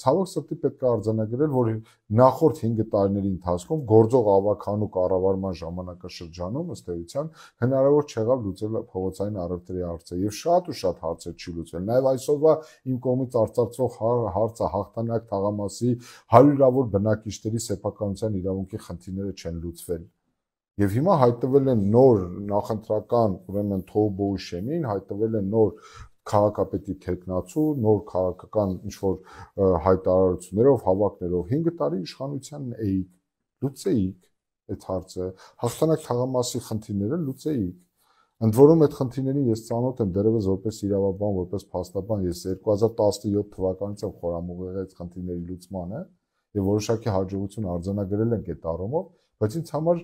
Ցավոք սրտի պետք է արձանագրել, որ նախորդ 5 տարիների ընթացքում գործող ավականու կառավարման ժամանակաշրջանում ըստ էության հնարավոր չեղավ լուծել փողոցային առևտրի հարցը եւ շատ ու շատ հարցեր չի լուծվել։ Նաեւ այսօրվա իմ կողմից արծարծվող հա-, հարցը հաղթանակ թաղամասի հարյուրավոր բնակիչների սեփականության իրավունքի խնդիրները չեն լուծվել։ Եվ հիմա հայտնվել են նոր նախընտրական, ուրեմն Թոբոուշեմին, հայտնվել են նոր քաղաքապետի թեկնածու նոր քաղաքական ինչ որ հայտարարություններով, հավաքներով 5 տարի իշխանության էիք, լուծեիք այդ հարցը, հաղթանակ թղամասի խնդիրները լուծեիք։ Ընդ որում այդ խնդիրներին ես ծանոթ եմ դերևս որպես իրավաբան, որպես փաստաբան, ես 2017 թվականից եմ խորամուղեղել այդ խնդիրների լուծմանը եւ որոշակի հաջողություն արձանագրել ենք այդ առումով, բայց ինձ համար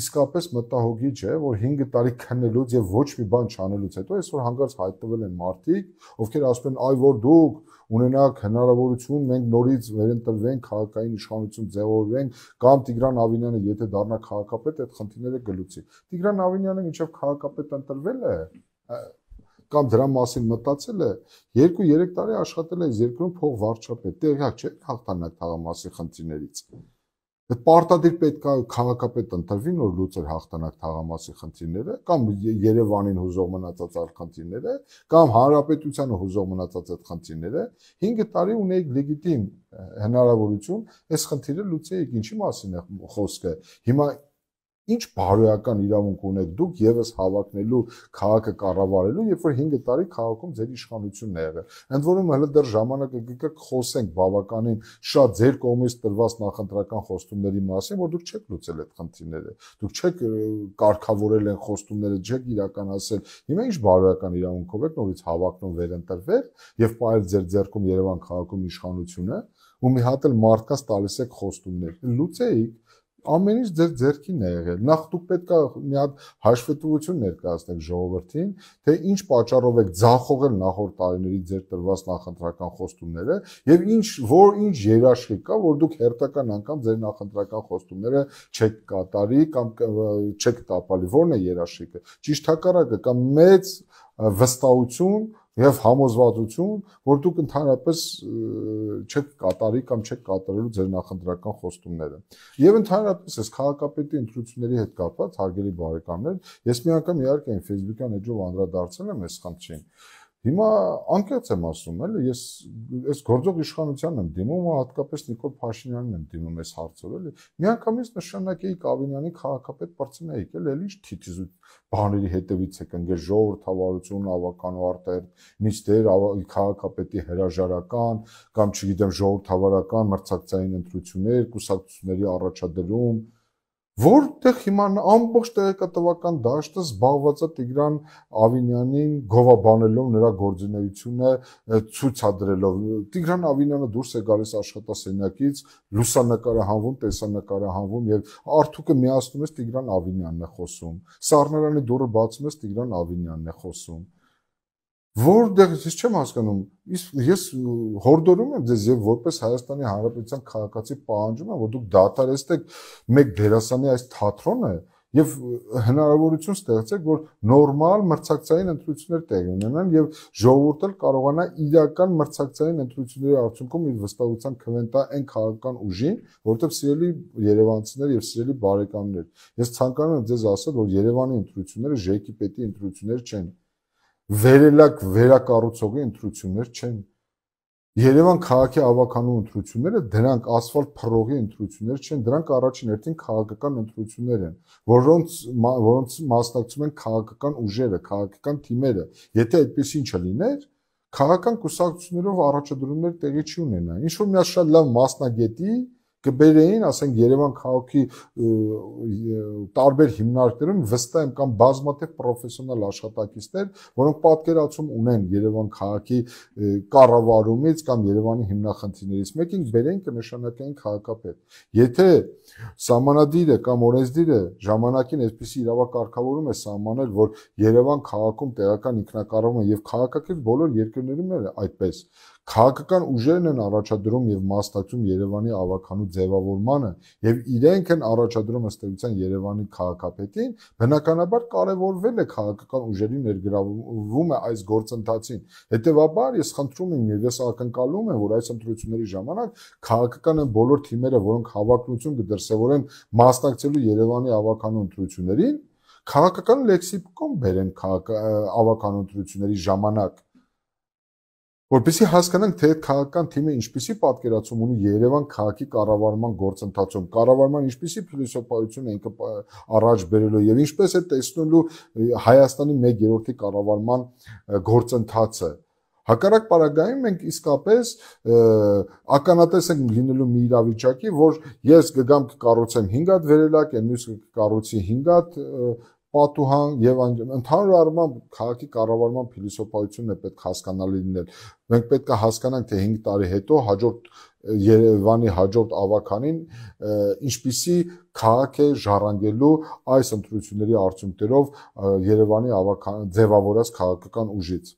իսկապես մտահոգիչ է, որ 5 տարի քննելուց եւ ոչ մի բան չանելուց հետո այսօր հանգարց հայտնվել են մարդիկ, ովքեր ասում են, այ որ դուք ունենաք հնարավորություն մենք նորից վերընտրվենք քաղաքային իշխանություն ձևավորենք կամ Տիգրան Ավինյանը եթե դառնա քաղաքապետ, այդ խնդիրները գլուցի։ Տիգրան Ավինյանը ինչով քաղաքապետ ընտրվել է, կամ դրա մասին մտածել է 2-3 տարի աշխատել է երկրում փող վարչապետ։ Տեղյակ չէ հաղթանակ թաղամասի խնդիրներից։ Այդ պարտադիր պետք է քաղաքապետ ընտրվի նոր լուծեր հաղթանակ թաղամասի խնդիրները կամ Երևանին հուզող մնացած այլ խնդիրները կամ հանրապետությանը հուզող մնացած այդ խնդիրները 5 տարի ունեիք լեգիտիմ հնարավորություն այս խնդիրը լուծեիք ինչի մասին է խոսքը հիմա Ինչ բարոյական իրավունք ունեք դուք եւս հավակնելու քաղաքը կառավարելու, երբ որ 5 տարի քաղաքում ձեր իշխանությունն է եղել։ Ընդ որում հələ դեռ ժամանակը գկա խոսենք բավականին շատ ձեր կողմից տրված նախընտրական խոստումների մասին, որ դուք չեք լուծել այդ խնդիրները։ Դուք չեք կարգավորել այն խոստումները, չեք իրականացել։ Հիմա ինչ բարոյական իրավունքով եք նորից հավակնում վերընտրվել եւ պահել ձեր ձեռքում Երևան քաղաքում իշխանությունը ու մի հատ էլ մարդկանց տալիս եք խոստումներ։ Լուծեիք ամենից ձեր ձերքին է եղել։ Նախ դուք պետք է մի հատ հաշվետվություն ներկայացնեք ժողովրդին, թե ինչ պատճառով եք ձախողել նախորդ տարիների ձեր տրված նախընտրական խոստումները եւ ինչ որ ինչ երաշխիք կա, որ դուք հերթական անգամ ձեր նախընտրական խոստումները չեք կատարի կամ չեք տապալի։ Որն է երաշխիքը։ Ճիշտ հակառակը կամ մեծ վստահություն եւ համոզվածություն, որ դուք ընդհանրապես չեք կատարի կամ չեք կատարելու ձեր նախընտրական խոստումները։ Եվ ընդհանրապես այս քաղաքապետի ընտրությունների հետ կապված հարգելի բարեկամներ, ես մի անգամ իհարկե Facebook-յան էջով անդրադարձել եմ այս խնդրին, Հիմա անկեղծ եմ ասում, էլի ես այս գործող իշխանությանն եմ դիմում, հատկապես Նիկոլ Փաշինյանին եմ դիմում այս հարցով, էլի։ Միանգամից նշանակեի Կավինյանի քաղաքապետ պրծնեիք, էլ էլի թիթիզ բաների հետևից եք ընկել ժողովրդավարություն, ավականու արտահերտ, նիստեր, քաղաքապետի հրաժարական կամ չգիտեմ ժողովրդավարական մրցակցային ընտրություններ, կուսակցությունների առաջադրում, որտեղ հիմա ամբողջ տեղեկատվական դաշտը զբաղված է Տիգրան Ավինյանին գովաբանելով նրա գործունեությունը ցույցադրելով Տիգրան Ավինյանը դուրս է գալիս աշխատասենյակից լուսանկարահանվում տեսանկարահանվում եւ Արթուկը միացնում է Տիգրան Ավինյանն է խոսում Սառնարանի դուռը բացում է Տիգրան Ավինյանն է խոսում Որտեղ դե, ես չեմ հասկանում։ Իսկ ես հորդորում եմ ձեզ եւ որպես Հայաստանի Հանրապետության քաղաքացի պահանջում եմ, որ դուք դադարեցեք մեկ դերասանի այս թատրոնը եւ հնարավորություն ստեղծեք, որ նորմալ մրցակցային ընտրություններ տեղի ունենան եւ ժողովուրդը կարողանա իրական մրցակցային ընտրությունների արդյունքում իր վստահության քվեն տա այն քաղաքական ուժին, որովհետեւ սիրելի Երևանցիներ եւ սիրելի բարեկամներ, ես ցանկանում եմ ձեզ ասել, որ Երևանի ընտրությունները ԺԿ պետի ընտրություններ չեն վերելակ վերակառուցողի ընտրություններ չեն։ Երևան քաղաքի ավականու ընտրությունները դրանք ասֆալտ փռողի ընտրություններ չեն, դրանք առաջին հերթին քաղաքական ընտրություններ են, որոնց որոնց մասնակցում են քաղաքական ուժերը, քաղաքական թիմերը։ Եթե այդպես ինչը լիներ, քաղաքական կուսակցություններով առաջադրումներ տեղի չի ունենա։ Ինչ որ միած շատ լավ մասնագետի, կբերեին, ասենք Երևան քաղաքի տարբեր հիմնարկներում վստահ եմ կամ բազմաթիվ պրոֆեսիոնալ աշխատակիցներ, որոնք պատկերացում ունեն Երևան քաղաքի կառավարումից կամ Երևանի հիմնախնդիրներից մեկին բերեն կնշանակային քաղաքապետ։ Եթե սահմանադիրը կամ օրենսդիրը ժամանակին այսպիսի իրավակարգավորում է սահմանել, որ Երևան քաղաքում տեղական ինքնակառավարումը եւ քաղաքակիրթ բոլոր երկրներում էլ այդպես, Քաղաքական ուժերն են առաջադրում եւ մասնակցում Երևանի ավականու ձևավորմանը եւ իրենք են առաջադրում ըստ էության Երևանի քաղաքապետին, բնականաբար կարևորվել է քաղաքական ուժերի ներգրավում է այս գործընթացին։ Հետևաբար ես խնդրում եմ եւ ես ակնկալում եմ, որ այս ընտրությունների ժամանակ քաղաքական են բոլոր թիմերը, որոնք հավակնություն կդրսևորեն մասնակցելու Երևանի ավականու ընտրություններին, քաղաքական լեքսիկոն բերեն քաղաք ավականությունների ժամանակ Որպեսզի հասկանանք, թե այդ քաղաքական թիմը ինչպիսի պատկերացում ունի Երևան քաղաքի կառավարման գործընթացում, կառավարման ինչպիսի փիլիսոփայություն է ինքը առաջ բերելու եւ ինչպես է տեսնելու Հայաստանի 1/3-ի կառավարման գործընթացը։ Հակառակ պարագայում մենք իսկապես ականատես ենք լինելու մի իրավիճակի, որ ես կգամ կկառուցեմ 5 հատ վերելակ, այն մյուսը կկառուցի 5 հատ պատուհան եւ ընդհանուր առմամբ քաղաքի կառավարման փիլիսոփայությունն է պետք հասկանալի լինել։ Մենք պետք է հասկանանք, թե 5 տարի հետո հաջորդ Երևանի հաջորդ ավականին ինչպիսի քաղաք է ժառանգելու այս ընտրությունների արդյունքներով Երևանի ավական ձևավորած քաղաքական ուժից։